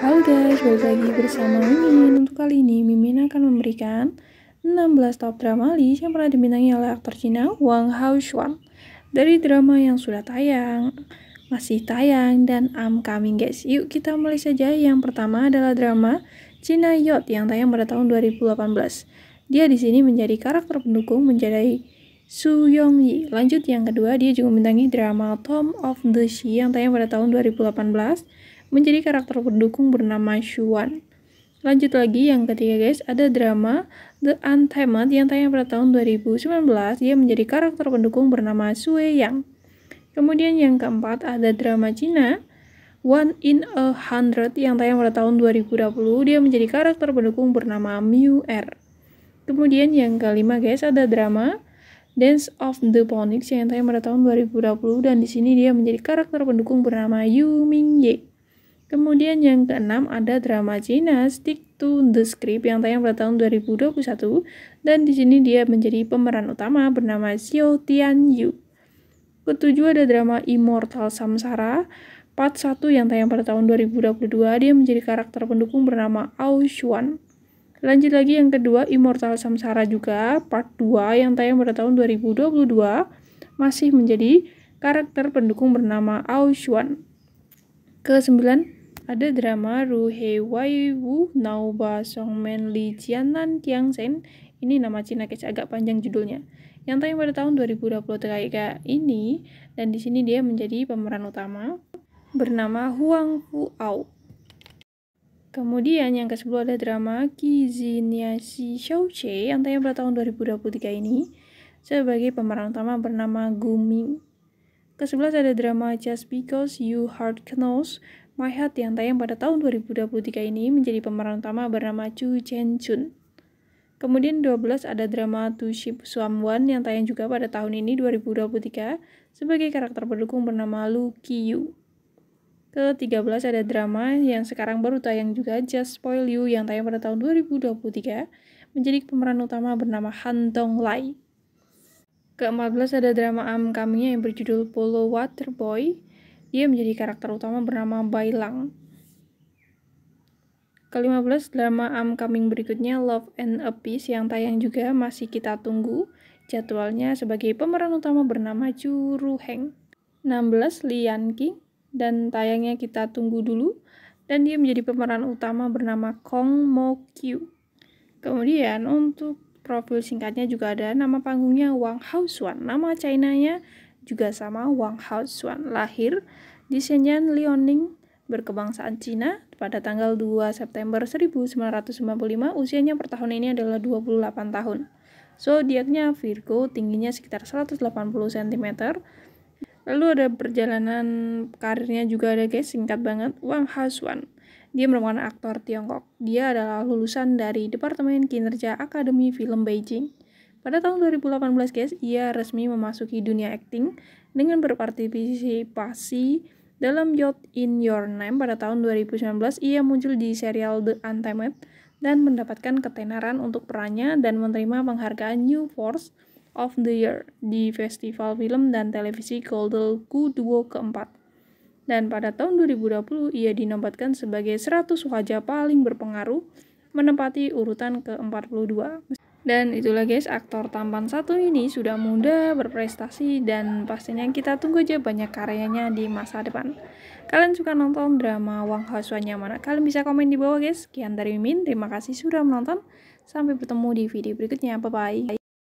Halo guys, balik lagi bersama Mimin. Untuk kali ini, Mimin akan memberikan 16 top drama list yang pernah dibintangi oleh aktor Cina Wang Xuan. Dari drama yang sudah tayang, masih tayang, dan I'm coming guys. Yuk kita mulai saja. Yang pertama adalah drama Cina Yacht yang tayang pada tahun 2018. Dia di sini menjadi karakter pendukung menjadi Su Yong Yi. Lanjut yang kedua, dia juga membintangi drama Tom of the Sea yang tayang pada tahun 2018 menjadi karakter pendukung bernama Xuan. Lanjut lagi yang ketiga guys, ada drama The Untamed yang tayang pada tahun 2019. Dia menjadi karakter pendukung bernama Sue Yang. Kemudian yang keempat ada drama Cina One in a Hundred yang tayang pada tahun 2020. Dia menjadi karakter pendukung bernama Miu Er. Kemudian yang kelima guys ada drama Dance of the Phoenix yang tayang pada tahun 2020 dan di sini dia menjadi karakter pendukung bernama Yu Ming Ye. Kemudian yang keenam ada drama Cina Stick to the Script yang tayang pada tahun 2021 dan di sini dia menjadi pemeran utama bernama Xiao Tianyu. Ketujuh ada drama Immortal Samsara part 1 yang tayang pada tahun 2022 dia menjadi karakter pendukung bernama Ao Xuan. Lanjut lagi yang kedua Immortal Samsara juga part 2 yang tayang pada tahun 2022 masih menjadi karakter pendukung bernama Ao Xuan. Kesembilan ada drama Ruhe Wai Wu Nao Ba Song Men Li Jianan Tiang Sen. Ini nama Cina guys, agak panjang judulnya. Yang tayang pada tahun 2023 ini dan di sini dia menjadi pemeran utama bernama Huang Fu Ao. Kemudian yang ke-10 ada drama Si Xiao Che yang tayang pada tahun 2023 ini sebagai pemeran utama bernama Ming Ke-11 ada drama Just Because You Heart Knows My yang tayang pada tahun 2023 ini menjadi pemeran utama bernama Chu Chen Chun. Kemudian 12 ada drama To Ship Someone yang tayang juga pada tahun ini 2023 sebagai karakter pendukung bernama Lu Kiyu. Ke-13 ada drama yang sekarang baru tayang juga Just Spoil You yang tayang pada tahun 2023 menjadi pemeran utama bernama Han Dong Lai. Ke-14 ada drama am kami yang berjudul Polo Water Boy dia menjadi karakter utama bernama Bailang. Ke-15 drama I'm Coming berikutnya Love and a Peace yang tayang juga masih kita tunggu. Jadwalnya sebagai pemeran utama bernama Chu Heng. 16 Lian King dan tayangnya kita tunggu dulu dan dia menjadi pemeran utama bernama Kong Mo Kyu. Kemudian untuk profil singkatnya juga ada nama panggungnya Wang Hao Xuan nama Chinanya juga sama Wang Xuan lahir di Shenyang, Liaoning, berkebangsaan Cina pada tanggal 2 September 1995, usianya per tahun ini adalah 28 tahun. Zodiaknya Virgo, tingginya sekitar 180 cm. Lalu ada perjalanan karirnya juga ada guys, singkat banget, Wang Xuan. Dia merupakan aktor Tiongkok. Dia adalah lulusan dari Departemen Kinerja Akademi Film Beijing. Pada tahun 2018, guys, ia resmi memasuki dunia akting dengan berpartisipasi dalam Yacht in Your Name pada tahun 2019. Ia muncul di serial The Untamed dan mendapatkan ketenaran untuk perannya dan menerima penghargaan New Force of the Year di Festival Film dan Televisi Golden G2 keempat dan pada tahun 2020 ia dinobatkan sebagai 100 wajah paling berpengaruh menempati urutan ke-42. Dan itulah guys, aktor tampan satu ini sudah muda, berprestasi, dan pastinya kita tunggu aja banyak karyanya di masa depan. Kalian suka nonton drama Wang Hasuanya mana? Kalian bisa komen di bawah guys. Sekian dari Mimin, terima kasih sudah menonton. Sampai bertemu di video berikutnya, bye-bye.